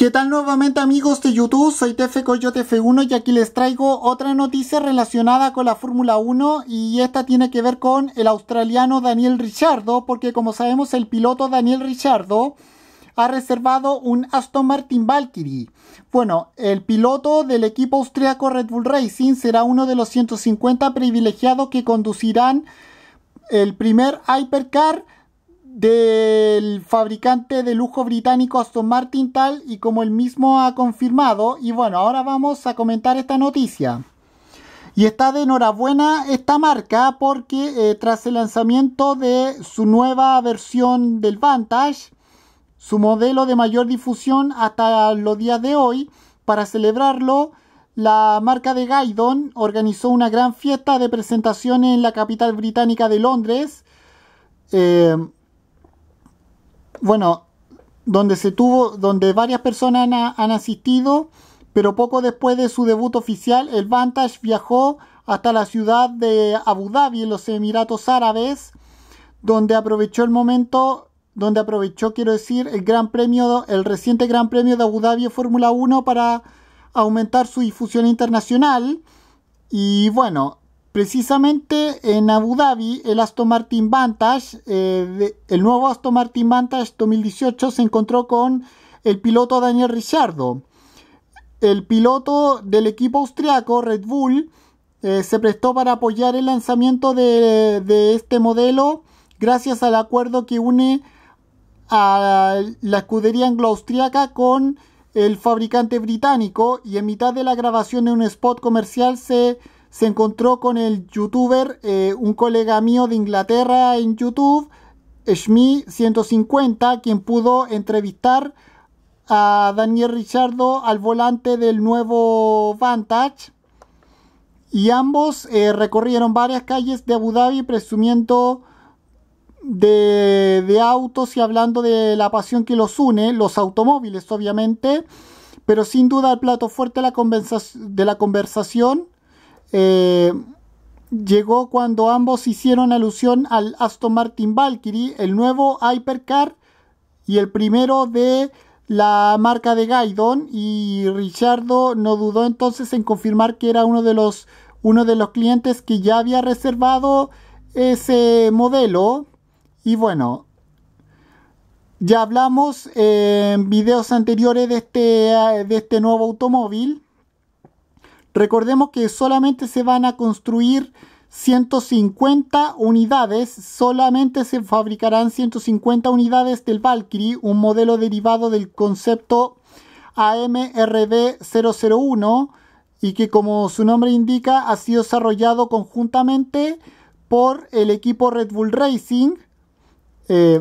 ¿Qué tal nuevamente amigos de YouTube? Soy TF Coyote F1 y aquí les traigo otra noticia relacionada con la Fórmula 1 y esta tiene que ver con el australiano Daniel Richardo porque como sabemos el piloto Daniel Richardo ha reservado un Aston Martin Valkyrie. Bueno, el piloto del equipo austriaco Red Bull Racing será uno de los 150 privilegiados que conducirán el primer Hypercar del fabricante de lujo británico Aston Martin tal y como él mismo ha confirmado. Y bueno, ahora vamos a comentar esta noticia. Y está de enhorabuena esta marca porque eh, tras el lanzamiento de su nueva versión del Vantage, su modelo de mayor difusión hasta los días de hoy, para celebrarlo, la marca de Gaidon organizó una gran fiesta de presentación en la capital británica de Londres. Eh, bueno, donde se tuvo, donde varias personas han, asistido, pero poco después de su debut oficial, el Vantage viajó hasta la ciudad de Abu Dhabi, en los Emiratos Árabes, donde aprovechó el momento, donde aprovechó, quiero decir, el gran premio, el reciente Gran Premio de Abu Dhabi Fórmula 1 para aumentar su difusión internacional. Y bueno, Precisamente en Abu Dhabi, el Aston Martin Vantage, eh, el nuevo Aston Martin Vantage 2018, se encontró con el piloto Daniel Ricciardo. El piloto del equipo austriaco Red Bull eh, se prestó para apoyar el lanzamiento de, de este modelo gracias al acuerdo que une a la escudería anglo-austriaca con el fabricante británico y en mitad de la grabación de un spot comercial se se encontró con el youtuber, eh, un colega mío de Inglaterra en YouTube, Shmi150, quien pudo entrevistar a Daniel Richardo al volante del nuevo Vantage. Y ambos eh, recorrieron varias calles de Abu Dhabi presumiendo de autos y hablando de la pasión que los une, los automóviles obviamente, pero sin duda el plato fuerte de la conversación eh, llegó cuando ambos hicieron alusión al Aston Martin Valkyrie, el nuevo Hypercar y el primero de la marca de Gaidon y Richardo no dudó entonces en confirmar que era uno de los, uno de los clientes que ya había reservado ese modelo y bueno ya hablamos en videos anteriores de este, de este nuevo automóvil Recordemos que solamente se van a construir 150 unidades, solamente se fabricarán 150 unidades del Valkyrie, un modelo derivado del concepto AMRB001 y que como su nombre indica ha sido desarrollado conjuntamente por el equipo Red Bull Racing. Eh,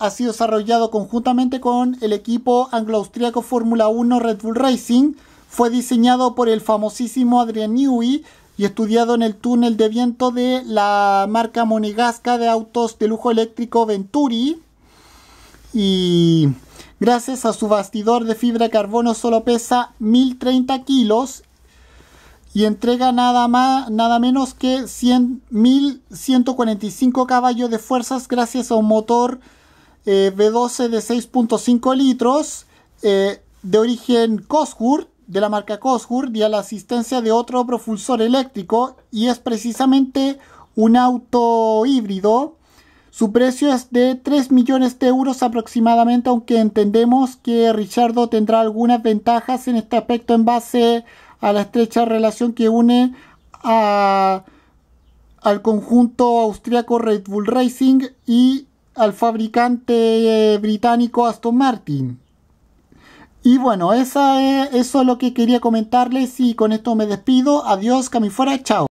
ha sido desarrollado conjuntamente con el equipo anglo Fórmula 1 Red Bull Racing fue diseñado por el famosísimo Adrian Newey y estudiado en el túnel de viento de la marca monegasca de autos de lujo eléctrico Venturi. Y gracias a su bastidor de fibra de carbono solo pesa 1030 kilos y entrega nada, más, nada menos que 1.145 caballos de fuerzas gracias a un motor eh, V12 de 6.5 litros eh, de origen Cosworth de la marca Cosworth y a la asistencia de otro propulsor eléctrico y es precisamente un auto híbrido. Su precio es de 3 millones de euros aproximadamente, aunque entendemos que Richardo tendrá algunas ventajas en este aspecto en base a la estrecha relación que une al conjunto austriaco Red Bull Racing y al fabricante eh, británico Aston Martin. Y bueno, esa es, eso es lo que quería comentarles y con esto me despido. Adiós, fuera, chao.